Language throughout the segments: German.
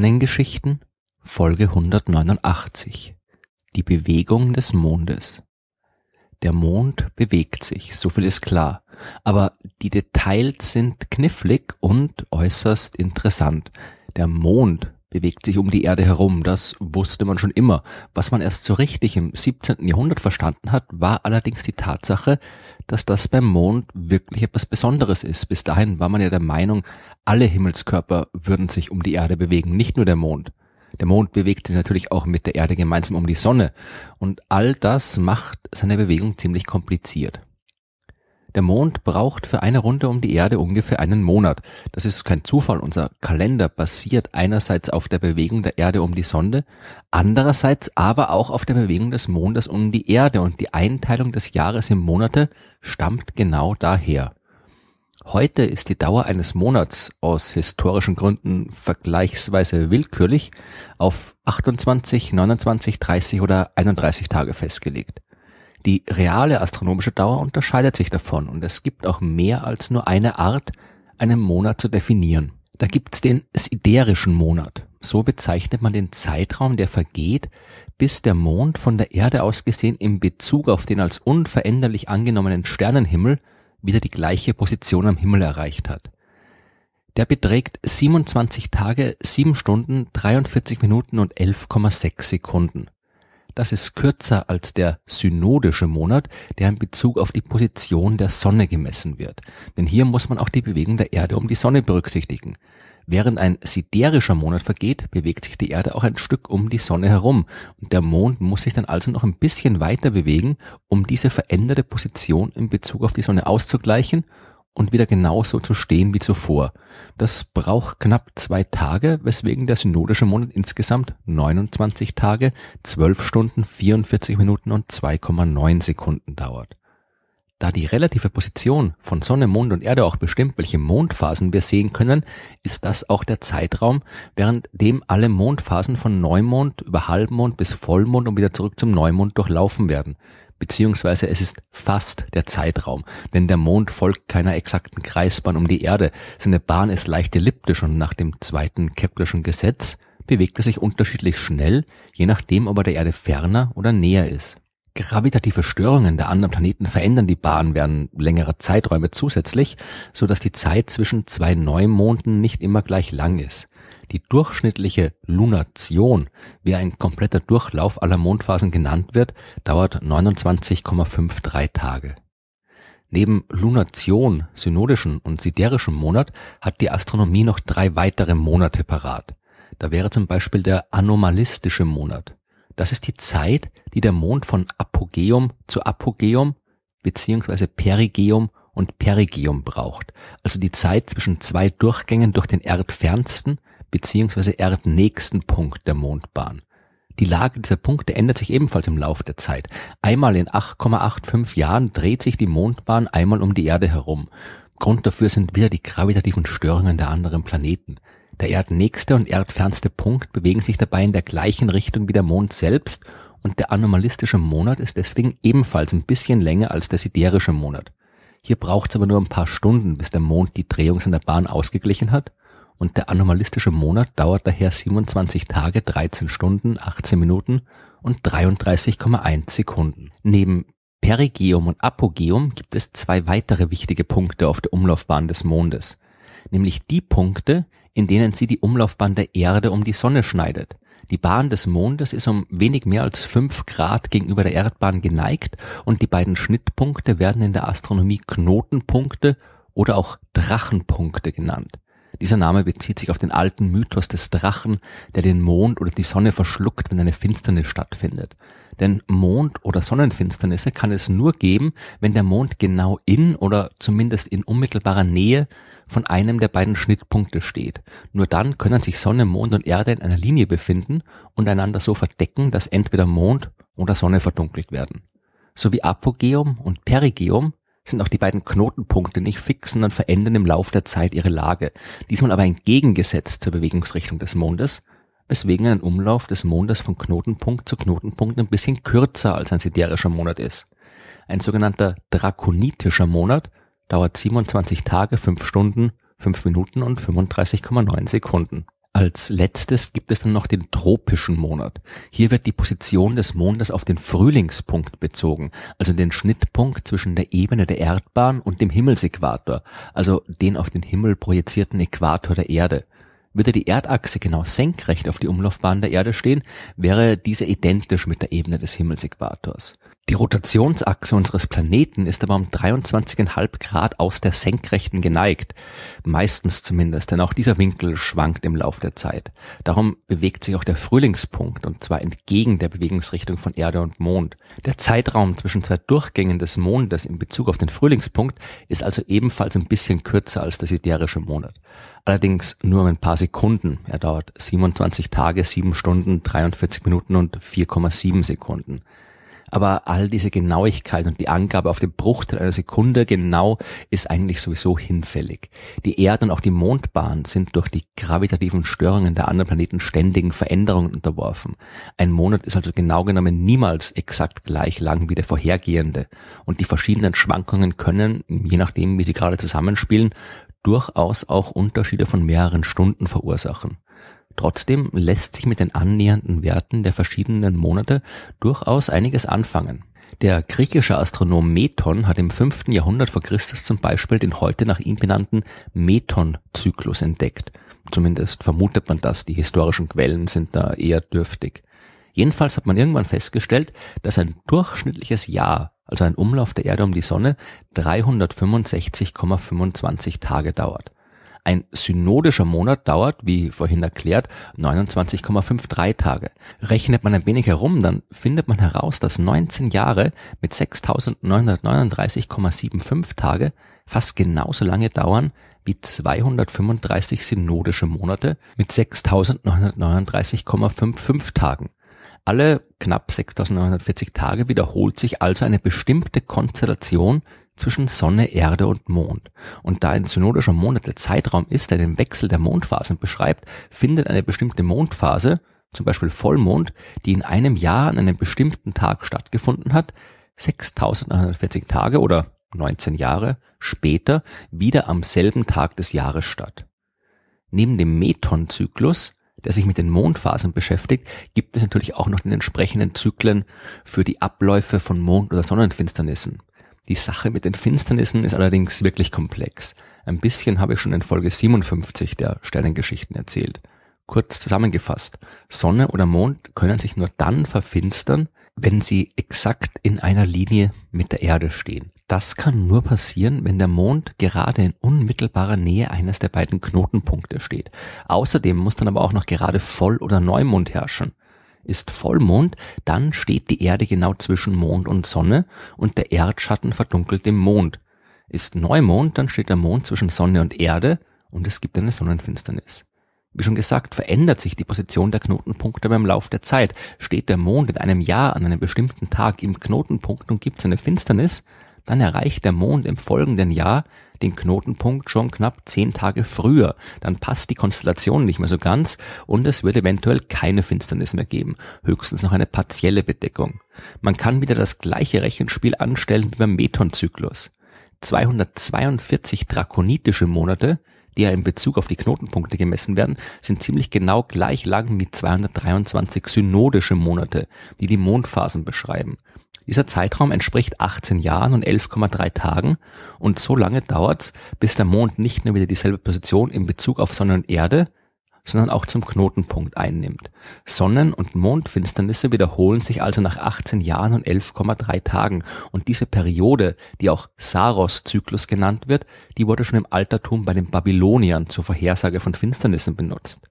Sternengeschichten Folge 189 Die Bewegung des Mondes Der Mond bewegt sich, so viel ist klar, aber die Details sind knifflig und äußerst interessant. Der Mond bewegt sich um die Erde herum. Das wusste man schon immer. Was man erst so richtig im 17. Jahrhundert verstanden hat, war allerdings die Tatsache, dass das beim Mond wirklich etwas Besonderes ist. Bis dahin war man ja der Meinung, alle Himmelskörper würden sich um die Erde bewegen, nicht nur der Mond. Der Mond bewegt sich natürlich auch mit der Erde gemeinsam um die Sonne. Und all das macht seine Bewegung ziemlich kompliziert. Der Mond braucht für eine Runde um die Erde ungefähr einen Monat. Das ist kein Zufall. Unser Kalender basiert einerseits auf der Bewegung der Erde um die Sonde, andererseits aber auch auf der Bewegung des Mondes um die Erde. Und die Einteilung des Jahres in Monate stammt genau daher. Heute ist die Dauer eines Monats aus historischen Gründen vergleichsweise willkürlich auf 28, 29, 30 oder 31 Tage festgelegt. Die reale astronomische Dauer unterscheidet sich davon und es gibt auch mehr als nur eine Art, einen Monat zu definieren. Da gibt's den siderischen Monat. So bezeichnet man den Zeitraum, der vergeht, bis der Mond von der Erde aus gesehen im Bezug auf den als unveränderlich angenommenen Sternenhimmel wieder die gleiche Position am Himmel erreicht hat. Der beträgt 27 Tage, 7 Stunden, 43 Minuten und 11,6 Sekunden. Das ist kürzer als der synodische Monat, der in Bezug auf die Position der Sonne gemessen wird. Denn hier muss man auch die Bewegung der Erde um die Sonne berücksichtigen. Während ein siderischer Monat vergeht, bewegt sich die Erde auch ein Stück um die Sonne herum und der Mond muss sich dann also noch ein bisschen weiter bewegen, um diese veränderte Position in Bezug auf die Sonne auszugleichen und wieder genauso zu stehen wie zuvor. Das braucht knapp zwei Tage, weswegen der synodische Monat insgesamt 29 Tage, 12 Stunden, 44 Minuten und 2,9 Sekunden dauert. Da die relative Position von Sonne, Mond und Erde auch bestimmt, welche Mondphasen wir sehen können, ist das auch der Zeitraum, während dem alle Mondphasen von Neumond über Halbmond bis Vollmond und wieder zurück zum Neumond durchlaufen werden beziehungsweise es ist fast der Zeitraum, denn der Mond folgt keiner exakten Kreisbahn um die Erde, seine Bahn ist leicht elliptisch und nach dem zweiten Keplerschen Gesetz bewegt er sich unterschiedlich schnell, je nachdem ob er der Erde ferner oder näher ist. Gravitative Störungen der anderen Planeten verändern die Bahn während längerer Zeiträume zusätzlich, so dass die Zeit zwischen zwei Neumonden nicht immer gleich lang ist. Die durchschnittliche Lunation, wie ein kompletter Durchlauf aller Mondphasen genannt wird, dauert 29,53 Tage. Neben Lunation, synodischen und siderischen Monat hat die Astronomie noch drei weitere Monate parat. Da wäre zum Beispiel der anomalistische Monat. Das ist die Zeit, die der Mond von Apogeum zu Apogeum bzw. Perigeum und Perigeum braucht, also die Zeit zwischen zwei Durchgängen durch den erdfernsten, beziehungsweise erdnächsten Punkt der Mondbahn. Die Lage dieser Punkte ändert sich ebenfalls im Laufe der Zeit. Einmal in 8,85 Jahren dreht sich die Mondbahn einmal um die Erde herum. Grund dafür sind wieder die gravitativen Störungen der anderen Planeten. Der erdnächste und erdfernste Punkt bewegen sich dabei in der gleichen Richtung wie der Mond selbst und der anomalistische Monat ist deswegen ebenfalls ein bisschen länger als der siderische Monat. Hier braucht es aber nur ein paar Stunden, bis der Mond die Drehung seiner Bahn ausgeglichen hat und der anomalistische Monat dauert daher 27 Tage, 13 Stunden, 18 Minuten und 33,1 Sekunden. Neben Perigeum und Apogeum gibt es zwei weitere wichtige Punkte auf der Umlaufbahn des Mondes, nämlich die Punkte, in denen sie die Umlaufbahn der Erde um die Sonne schneidet. Die Bahn des Mondes ist um wenig mehr als 5 Grad gegenüber der Erdbahn geneigt und die beiden Schnittpunkte werden in der Astronomie Knotenpunkte oder auch Drachenpunkte genannt. Dieser Name bezieht sich auf den alten Mythos des Drachen, der den Mond oder die Sonne verschluckt, wenn eine Finsternis stattfindet. Denn Mond- oder Sonnenfinsternisse kann es nur geben, wenn der Mond genau in oder zumindest in unmittelbarer Nähe von einem der beiden Schnittpunkte steht. Nur dann können sich Sonne, Mond und Erde in einer Linie befinden und einander so verdecken, dass entweder Mond oder Sonne verdunkelt werden. So wie Apogäum und Perigeum, sind auch die beiden Knotenpunkte nicht fix, sondern verändern im Lauf der Zeit ihre Lage. Diesmal aber entgegengesetzt zur Bewegungsrichtung des Mondes, weswegen ein Umlauf des Mondes von Knotenpunkt zu Knotenpunkt ein bisschen kürzer als ein siderischer Monat ist. Ein sogenannter drakonitischer Monat dauert 27 Tage, 5 Stunden, 5 Minuten und 35,9 Sekunden. Als letztes gibt es dann noch den tropischen Monat. Hier wird die Position des Mondes auf den Frühlingspunkt bezogen, also den Schnittpunkt zwischen der Ebene der Erdbahn und dem Himmelsäquator, also den auf den Himmel projizierten Äquator der Erde. Würde die Erdachse genau senkrecht auf die Umlaufbahn der Erde stehen, wäre diese identisch mit der Ebene des Himmelsäquators. Die Rotationsachse unseres Planeten ist aber um 23,5 Grad aus der Senkrechten geneigt. Meistens zumindest, denn auch dieser Winkel schwankt im Lauf der Zeit. Darum bewegt sich auch der Frühlingspunkt, und zwar entgegen der Bewegungsrichtung von Erde und Mond. Der Zeitraum zwischen zwei Durchgängen des Mondes in Bezug auf den Frühlingspunkt ist also ebenfalls ein bisschen kürzer als der siderische Monat. Allerdings nur um ein paar Sekunden. Er dauert 27 Tage, 7 Stunden, 43 Minuten und 4,7 Sekunden. Aber all diese Genauigkeit und die Angabe auf den Bruchteil einer Sekunde genau ist eigentlich sowieso hinfällig. Die Erde und auch die Mondbahn sind durch die gravitativen Störungen der anderen Planeten ständigen Veränderungen unterworfen. Ein Monat ist also genau genommen niemals exakt gleich lang wie der vorhergehende. Und die verschiedenen Schwankungen können, je nachdem wie sie gerade zusammenspielen, durchaus auch Unterschiede von mehreren Stunden verursachen. Trotzdem lässt sich mit den annähernden Werten der verschiedenen Monate durchaus einiges anfangen. Der griechische Astronom Meton hat im 5. Jahrhundert vor Christus zum Beispiel den heute nach ihm benannten Meton-Zyklus entdeckt. Zumindest vermutet man das, die historischen Quellen sind da eher dürftig. Jedenfalls hat man irgendwann festgestellt, dass ein durchschnittliches Jahr, also ein Umlauf der Erde um die Sonne, 365,25 Tage dauert. Ein synodischer Monat dauert, wie vorhin erklärt, 29,53 Tage. Rechnet man ein wenig herum, dann findet man heraus, dass 19 Jahre mit 6.939,75 Tage fast genauso lange dauern wie 235 synodische Monate mit 6.939,55 Tagen. Alle knapp 6.940 Tage wiederholt sich also eine bestimmte Konstellation zwischen Sonne, Erde und Mond. Und da ein synodischer Monat der Zeitraum ist, der den Wechsel der Mondphasen beschreibt, findet eine bestimmte Mondphase, zum Beispiel Vollmond, die in einem Jahr an einem bestimmten Tag stattgefunden hat, 6940 Tage oder 19 Jahre später wieder am selben Tag des Jahres statt. Neben dem Metonzyklus, der sich mit den Mondphasen beschäftigt, gibt es natürlich auch noch den entsprechenden Zyklen für die Abläufe von Mond- oder Sonnenfinsternissen. Die Sache mit den Finsternissen ist allerdings wirklich komplex. Ein bisschen habe ich schon in Folge 57 der Sternengeschichten erzählt. Kurz zusammengefasst, Sonne oder Mond können sich nur dann verfinstern, wenn sie exakt in einer Linie mit der Erde stehen. Das kann nur passieren, wenn der Mond gerade in unmittelbarer Nähe eines der beiden Knotenpunkte steht. Außerdem muss dann aber auch noch gerade Voll- oder Neumond herrschen ist Vollmond, dann steht die Erde genau zwischen Mond und Sonne und der Erdschatten verdunkelt den Mond. Ist Neumond, dann steht der Mond zwischen Sonne und Erde und es gibt eine Sonnenfinsternis. Wie schon gesagt, verändert sich die Position der Knotenpunkte beim Lauf der Zeit. Steht der Mond in einem Jahr an einem bestimmten Tag im Knotenpunkt und gibt es eine Finsternis, dann erreicht der Mond im folgenden Jahr den Knotenpunkt schon knapp zehn Tage früher. Dann passt die Konstellation nicht mehr so ganz und es wird eventuell keine Finsternis mehr geben, höchstens noch eine partielle Bedeckung. Man kann wieder das gleiche Rechenspiel anstellen wie beim Metonzyklus. 242 drakonitische Monate, die ja in Bezug auf die Knotenpunkte gemessen werden, sind ziemlich genau gleich lang wie 223 synodische Monate, die die Mondphasen beschreiben. Dieser Zeitraum entspricht 18 Jahren und 11,3 Tagen und so lange dauert's, bis der Mond nicht nur wieder dieselbe Position in Bezug auf Sonne und Erde, sondern auch zum Knotenpunkt einnimmt. Sonnen- und Mondfinsternisse wiederholen sich also nach 18 Jahren und 11,3 Tagen und diese Periode, die auch Saros-Zyklus genannt wird, die wurde schon im Altertum bei den Babyloniern zur Vorhersage von Finsternissen benutzt.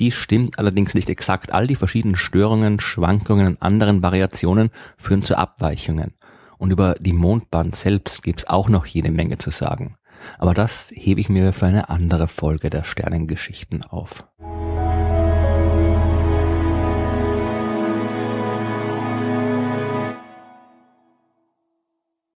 Die stimmt allerdings nicht exakt. All die verschiedenen Störungen, Schwankungen und anderen Variationen führen zu Abweichungen. Und über die Mondbahn selbst gibt's auch noch jede Menge zu sagen. Aber das hebe ich mir für eine andere Folge der Sternengeschichten auf.